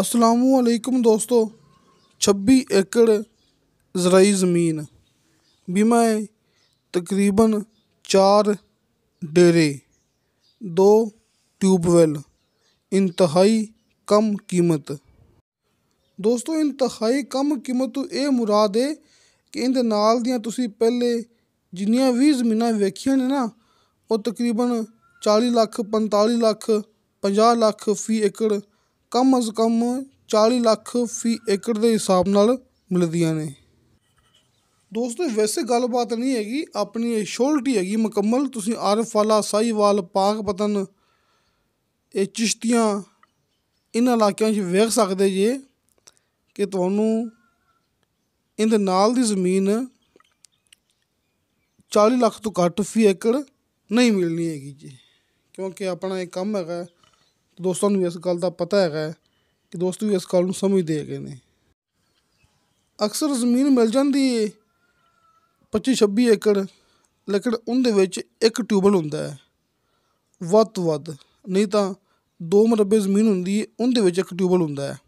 असलकुम ਦੋਸਤੋ 26 ਜ਼ਰਾਈ ਜ਼ਮੀਨ ਬੀਮਾ ਹੈ ਤਕਰੀਬਨ 4 ਡੇਰੇ 2 ਟਿਊਬਵੈਲ ਇੰਤਹਾਈ ਕਮ ਕੀਮਤ ਦੋਸਤੋ ਇੰਤਹਾਈ ਕਮ ਕੀਮਤ ਇਹ ਮੁਰਾਦ ਹੈ ਕਿ ਇਹਦੇ ਨਾਲ ਦੀਆਂ ਤੁਸੀਂ ਪਹਿਲੇ ਜਿੰਨੀਆਂ ਵੀ ਜ਼ਮੀਨਾਂ ਵੇਖੀਆਂ ਨੇ ਨਾ ਉਹ ਤਕਰੀਬਨ 40 ਲੱਖ 45 ਲੱਖ 50 ਲੱਖ ਫੀ ਏਕੜ ਕਮ ਅਜ਼ ਕਮ 40 ਲੱਖ ਫੀ ਏਕੜ ਦੇ ਹਿਸਾਬ ਨਾਲ ਮਿਲਦੀਆਂ ਨੇ ਦੋਸਤੋ ਵੈਸੇ ਗੱਲਬਾਤ ਨਹੀਂ ਹੈਗੀ ਆਪਣੀ ਇਹ ਸ਼ੋਲਟੀ ਹੈਗੀ ਮੁਕੰਮਲ ਤੁਸੀਂ ਆਰਫ ਵਾਲਾ ਸਾਈਵਾਲ ਪਾਕਪਤਨ ਇਹ ਚਿਸ਼ਤੀਆਂ ਇਹਨਾਂ ਇਲਾਕਿਆਂ 'ਚ ਵੇਖ ਸਕਦੇ ਜੇ ਕਿ ਤੁਹਾਨੂੰ ਇਹਦੇ ਨਾਲ ਦੀ ਜ਼ਮੀਨ 40 ਲੱਖ ਤੋਂ ਘੱਟ ਫੀ ਏਕੜ ਨਹੀਂ ਮਿਲਣੀ ਹੈਗੀ ਜੀ ਕਿਉਂਕਿ ਆਪਣਾ ਇਹ ਕੰਮ ਹੈਗਾ ਦੋਸਤਾਂ ਨੂੰ ਇਸ ਗੱਲ ਦਾ ਪਤਾ ਹੈਗਾ ਕਿ ਦੋਸਤ ਵੀ ਇਸ ਗੱਲ ਨੂੰ ਸਮਝਦੇ ਹੈਗੇ ਨੇ ਅਕਸਰ ਜ਼ਮੀਨ ਮਿਲ ਜਾਂਦੀ ਏ 25 26 ਏਕੜ ਲੇਕਿਨ ਉਹਦੇ ਵਿੱਚ ਇੱਕ ਟਿਊਬਲ ਹੁੰਦਾ ਹੈ ਵੱਧ ਤੋਂ ਵੱਧ ਨਹੀਂ ਤਾਂ ਦੋ ਮਰਬੇ ਜ਼ਮੀਨ ਹੁੰਦੀ ਹੈ ਉਹਦੇ ਵਿੱਚ ਇੱਕ ਟਿਊਬਲ ਹੁੰਦਾ ਹੈ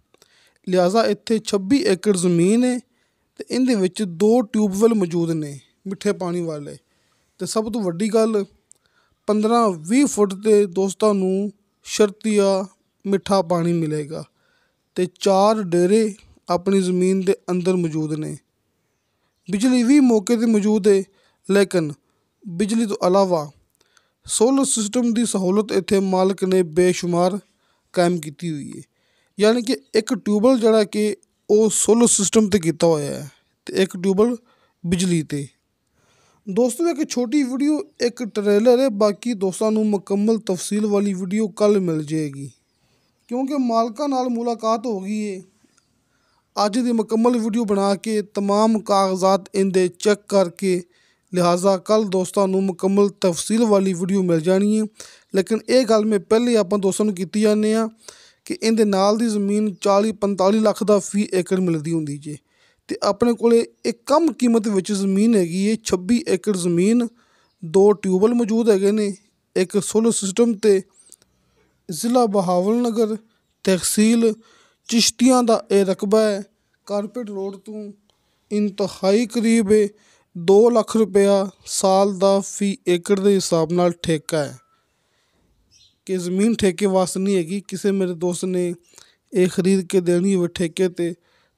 ਲਿਆਜ਼ਾ ਇੱਥੇ 26 ਏਕੜ ਜ਼ਮੀਨ ਹੈ ਤੇ ਇਹਦੇ ਵਿੱਚ ਦੋ ਟਿਊਬਵੈਲ ਮੌਜੂਦ ਨੇ ਮਿੱਠੇ ਪਾਣੀ ਵਾਲੇ ਤੇ ਸਭ ਤੋਂ ਵੱਡੀ ਗੱਲ 15 20 ਫੁੱਟ ਤੇ ਦੋਸਤਾਂ ਨੂੰ ਸ਼ਰਤੀਆ ਮਿੱਠਾ ਪਾਣੀ ਮਿਲੇਗਾ ਤੇ ਚਾਰ ਡੇਰੇ ਆਪਣੀ ਜ਼ਮੀਨ ਦੇ ਅੰਦਰ ਮੌਜੂਦ ਨੇ ਬਿਜਲੀ ਵੀ ਮੌਕੇ 'ਤੇ ਮੌਜੂਦ ਹੈ ਲੇਕਿਨ ਬਿਜਲੀ ਤੋਂ ਇਲਾਵਾ ਸੋਲਰ ਸਿਸਟਮ ਦੀ ਸਹੂਲਤ ਇੱਥੇ ਮਾਲਕ ਨੇ ਬੇਸ਼ੁਮਾਰ ਕਾਇਮ ਕੀਤੀ ਹੋਈ ਹੈ ਯਾਨੀ ਕਿ ਇੱਕ ਟਿਊਬਲ ਜਿਹੜਾ ਕਿ ਉਹ ਸੋਲਰ ਸਿਸਟਮ 'ਤੇ ਕੀਤਾ ਹੋਇਆ ਹੈ ਤੇ ਇੱਕ ਟਿਊਬਲ ਬਿਜਲੀ 'ਤੇ ਦੋਸਤੋ ਇੱਕ ਛੋਟੀ ਵੀਡੀਓ ਇੱਕ ਟ੍ਰੇਲਰ ਹੈ ਬਾਕੀ ਦੋਸਤਾਂ ਨੂੰ ਮੁਕੰਮਲ ਤਫਸੀਲ ਵਾਲੀ ਵੀਡੀਓ ਕੱਲ ਮਿਲ ਜਾਏਗੀ ਕਿਉਂਕਿ ਮਾਲਕਾਂ ਨਾਲ ਮੁਲਾਕਾਤ ਹੋ ਗਈ ਹੈ ਅੱਜ ਦੀ ਮੁਕੰਮਲ ਵੀਡੀਓ ਬਣਾ ਕੇ तमाम ਕਾਗਜ਼ਾਤ ਇਹਦੇ ਚੈੱਕ ਕਰਕੇ ਲਿਹਾਜ਼ਾ ਕੱਲ ਦੋਸਤਾਂ ਨੂੰ ਮੁਕੰਮਲ ਤਫਸੀਲ ਵਾਲੀ ਵੀਡੀਓ ਮਿਲ ਜਾਣੀ ਹੈ ਲੇਕਿਨ ਇਹ ਗੱਲ ਮੈਂ ਪਹਿਲੇ ਆਪਾਂ ਦੋਸਤਾਂ ਨੂੰ ਕੀਤੀ ਜਾਂਦੇ ਆ ਕਿ ਇਹਦੇ ਨਾਲ ਦੀ ਜ਼ਮੀਨ 40 45 ਲੱਖ ਦਾ ਫੀ ਏਕੜ ਮਿਲਦੀ ਹੁੰਦੀ ਜੇ ਤੇ ਆਪਣੇ ਕੋਲੇ ਇੱਕ ਕਮ ਕੀਮਤ ਵਿੱਚ ਜ਼ਮੀਨ ਹੈਗੀ ਹੈ 26 ਏਕੜ ਜ਼ਮੀਨ ਦੋ ਟਿਊਬਲ ਮੌਜੂਦ ਹੈਗੇ ਨੇ ਇੱਕ ਸੋਲਰ ਸਿਸਟਮ ਤੇ ਜ਼ਿਲ੍ਹਾ ਬਹਾਵਲ ਨਗਰ ਤਹਿਸੀਲ ਚਿਸ਼ਤੀਆਂ ਦਾ ਇਹ ਰਕਬਾ ਹੈ ਕਾਰਪੇਟ ਰੋਡ ਤੋਂ ਇੰਤਹਾਈ ਕਰੀਬ ਹੈ 2 ਲੱਖ ਰੁਪਇਆ ਸਾਲ ਦਾ ਫੀ ਏਕੜ ਦੇ ਹਿਸਾਬ ਨਾਲ ਠੇਕਾ ਹੈ ਕਿ ਜ਼ਮੀਨ ਠੇਕੇ ਵਾਸਤੇ ਨਹੀਂ ਹੈਗੀ ਕਿਸੇ ਮੇਰੇ ਦੋਸਤ ਨੇ ਇਹ ਖਰੀਦ ਕੇ ਦੇਣੀ ਹੋਵੇ ਠੇਕੇ ਤੇ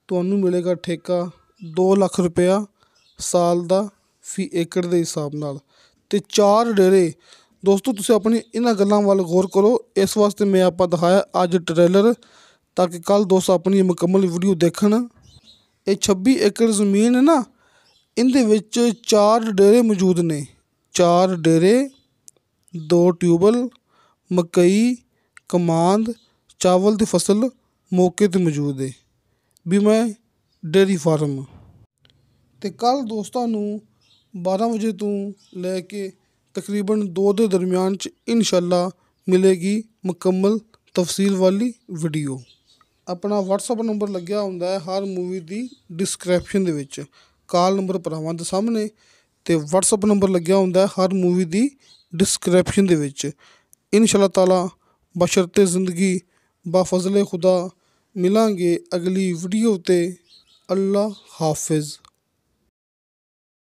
ਤੁਹਾਨੂੰ ਮਿਲੇਗਾ ਠੇਕਾ 2 ਲੱਖ ਰੁਪਇਆ ਸਾਲ ਦਾ ਫੀ ਏਕੜ ਦੇ ਹਿਸਾਬ ਨਾਲ ਤੇ ਚਾਰ ਡੇਰੇ ਦੋਸਤੋ ਤੁਸੀਂ ਆਪਣੀ ਇਹਨਾਂ ਗੱਲਾਂ ਵੱਲ ਗੌਰ ਕਰੋ ਇਸ ਵਾਸਤੇ ਮੈਂ ਆਪਾਂ ਦਿਖਾਇਆ ਅੱਜ ਟ੍ਰੇਲਰ ਤਾਂ ਕਿ ਕੱਲ ਦੋਸਤ ਆਪਣੀ ਮੁਕੰਮਲ ਵੀਡੀਓ ਦੇਖਣ ਇਹ 26 ਏਕੜ ਜ਼ਮੀਨ ਹੈ ਨਾ ਇਹਦੇ ਵਿੱਚ ਚਾਰ ਡੇਰੇ ਮੌਜੂਦ ਨੇ ਚਾਰ ਡੇਰੇ ਦੋ ਟਿਊਬਲ ਮਕਈ ਕਮਾਂਦ ਚਾਵਲ ਦੀ ਫਸਲ ਮੌਕੇ ਤੇ ਮੌਜੂਦ ਹੈ ਵੀ ਮੈਂ ਡੇਰੀ ਫਾਰਮ ਤੇ ਕੱਲ ਦੋਸਤਾਂ ਨੂੰ 12 ਵਜੇ ਤੋਂ ਲੈ ਕੇ ਤਕਰੀਬਨ 2 ਦੇ ਦਰਮਿਆਨ 'ਚ ਇਨਸ਼ਾਅੱਲਾ ਮਿਲੇਗੀ ਮੁਕੰਮਲ ਤਫਸੀਲ ਵਾਲੀ ਵੀਡੀਓ ਆਪਣਾ WhatsApp ਨੰਬਰ ਲੱਗਿਆ ਹੁੰਦਾ ਹੈ ਹਰ ਮੂਵੀ ਦੀ ਡਿਸਕ੍ਰਿਪਸ਼ਨ ਦੇ ਵਿੱਚ ਕਾਲ ਨੰਬਰ ਭਰਾਵਾਂ ਦੇ ਸਾਹਮਣੇ ਤੇ WhatsApp ਨੰਬਰ ਲੱਗਿਆ ਹੁੰਦਾ ਹੈ ਹਰ ਮੂਵੀ ਦੀ ਡਿਸਕ੍ਰਿਪਸ਼ਨ ਦੇ ਵਿੱਚ ਇਨਸ਼ਾਅੱਲਾ ਤਾਲਾ ਬਸ਼ਰਤੇ ਜ਼ਿੰਦਗੀ ਬਾ ਫਜ਼ਲੇ ਖੁਦਾ ਮਿਲਾਂਗੇ ਅਗਲੀ ਵੀਡੀਓ 'ਤੇ ਅੱਲਾ ਹਾਫਿਜ਼